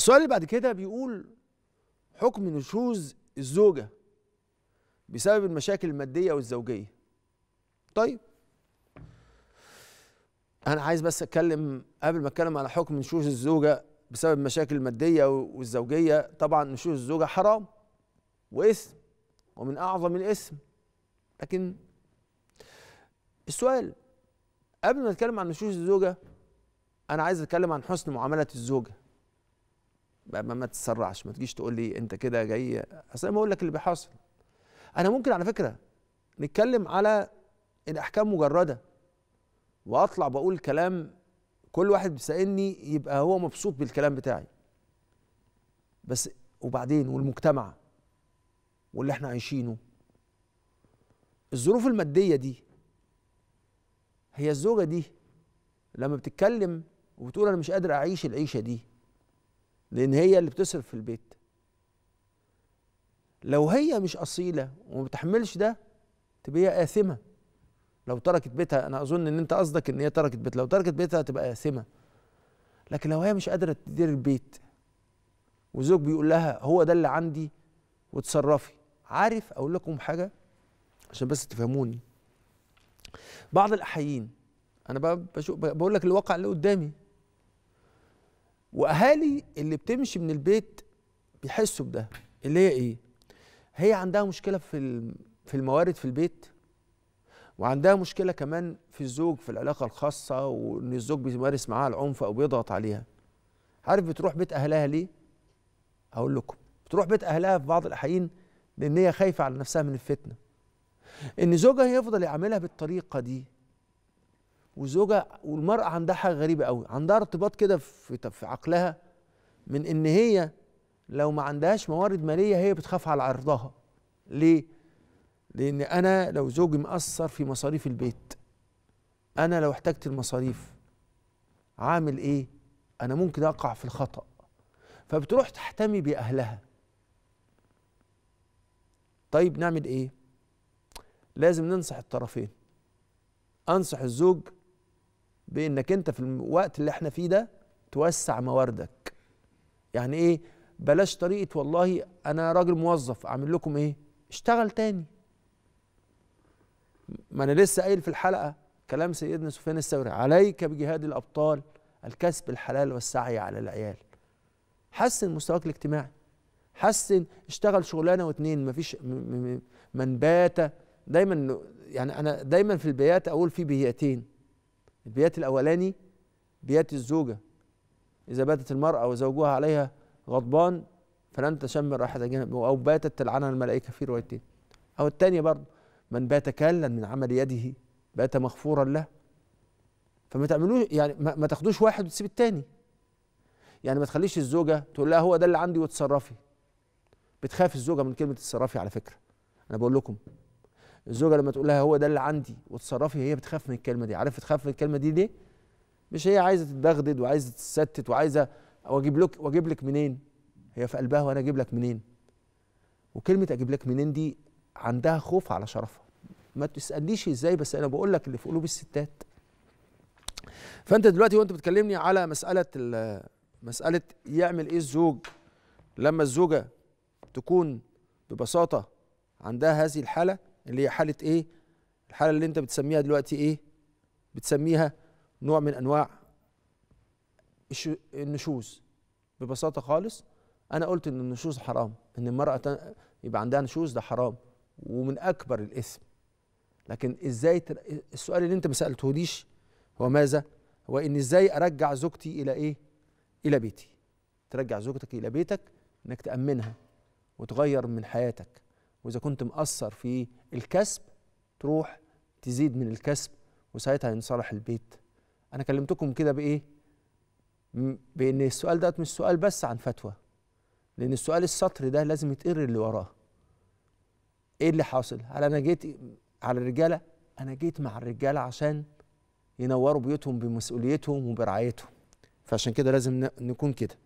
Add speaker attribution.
Speaker 1: السؤال اللي بعد كده بيقول حكم نشوز الزوجة بسبب المشاكل المادية والزوجية طيب أنا عايز بس أتكلم قبل ما أتكلم على حكم نشوز الزوجة بسبب المشاكل المادية والزوجية طبعا نشوز الزوجة حرام وإثم ومن أعظم الإثم لكن السؤال قبل ما أتكلم عن نشوز الزوجة أنا عايز أتكلم عن حسن معاملة الزوجة ما, ما تتسرعش ما تجيش تقول لي انت كده جاي اصل انا بقول لك اللي بيحصل انا ممكن على فكره نتكلم على الاحكام مجرده واطلع بقول كلام كل واحد بيسالني يبقى هو مبسوط بالكلام بتاعي بس وبعدين والمجتمع واللي احنا عايشينه الظروف الماديه دي هي الزوجه دي لما بتتكلم وبتقول انا مش قادر اعيش العيشه دي لان هي اللي بتصرف في البيت لو هي مش اصيله وما بتحملش ده تبقى هي اثمه لو تركت بيتها انا اظن ان انت قصدك ان هي تركت بيتها لو تركت بيتها تبقى اثمه لكن لو هي مش قادره تدير البيت وزوج بيقول لها هو ده اللي عندي وتصرفي عارف اقول لكم حاجه عشان بس تفهموني بعض الاحيين انا بقول لك الواقع اللي قدامي واهالي اللي بتمشي من البيت بيحسوا بده اللي هي ايه هي عندها مشكله في في الموارد في البيت وعندها مشكله كمان في الزوج في العلاقه الخاصه وان الزوج بيمارس معاها العنف او بيضغط عليها عارف بتروح بيت اهلها ليه هقول لكم بتروح بيت اهلها في بعض الاحيان لان هي خايفه على نفسها من الفتنه ان زوجها يفضل يعاملها بالطريقه دي وزوجها والمرأة عندها حاجة غريبة قوي عندها ارتباط كده في, في عقلها من إن هي لو ما عندهاش موارد مالية هي بتخاف على عرضها ليه؟ لأن أنا لو زوجي مقصر في مصاريف البيت أنا لو احتجت المصاريف عامل إيه؟ أنا ممكن أقع في الخطأ فبتروح تحتمي بأهلها طيب نعمل إيه؟ لازم ننصح الطرفين أنصح الزوج بانك انت في الوقت اللي احنا فيه ده توسع مواردك يعني ايه بلاش طريقه والله انا راجل موظف اعمل لكم ايه اشتغل تاني ما انا لسه قايل في الحلقه كلام سيدنا سفيان الثوري عليك بجهاد الابطال الكسب الحلال والسعي على العيال حسن مستواك الاجتماعي حسن اشتغل شغلانه واتنين مفيش من بات دايما يعني انا دايما في البيات اقول في بياتين البيات الأولاني بيات الزوجة إذا باتت المرأة وزوجها عليها غضبان فلن تشم رائحة جنب أو باتت تلعنها الملائكة في روايتين أو الثانية برضه من بات كالا من عمل يده بات مغفورا له فما تعملوش يعني ما, تاخدوش واحد وتسيب الثاني يعني ما تخليش الزوجة تقول لها هو ده اللي عندي وتصرفي بتخاف الزوجة من كلمة تصرفي على فكرة أنا بقول لكم الزوجه لما تقول لها هو ده اللي عندي وتصرفي هي بتخاف من الكلمه دي عارف تخاف من الكلمه دي ليه مش هي عايزه تتبغدد وعايزه تتستت وعايزه واجيب لك واجيب لك منين هي في قلبها وانا اجيب لك منين وكلمه اجيب لك منين دي عندها خوف على شرفها ما تسالنيش ازاي بس انا بقول لك اللي في قلوب الستات فانت دلوقتي وانت بتكلمني على مساله مساله يعمل ايه الزوج لما الزوجه تكون ببساطه عندها هذه الحاله اللي هي حاله ايه الحاله اللي انت بتسميها دلوقتي ايه بتسميها نوع من انواع النشوز ببساطه خالص انا قلت ان النشوز حرام ان المراه يبقى عندها نشوز ده حرام ومن اكبر الاثم لكن ازاي تر... السؤال اللي انت ما سالتهوليش هو ماذا هو ان ازاي ارجع زوجتي الى ايه الى بيتي ترجع زوجتك الى بيتك انك تامنها وتغير من حياتك واذا كنت مقصر في الكسب تروح تزيد من الكسب وساعتها ينصلح البيت انا كلمتكم كده بايه بان السؤال ده مش سؤال بس عن فتوى لان السؤال السطر ده لازم يتقر اللي وراه ايه اللي حاصل هل انا جيت على الرجاله انا جيت مع الرجاله عشان ينوروا بيوتهم بمسؤوليتهم وبرعايتهم فعشان كده لازم نكون كده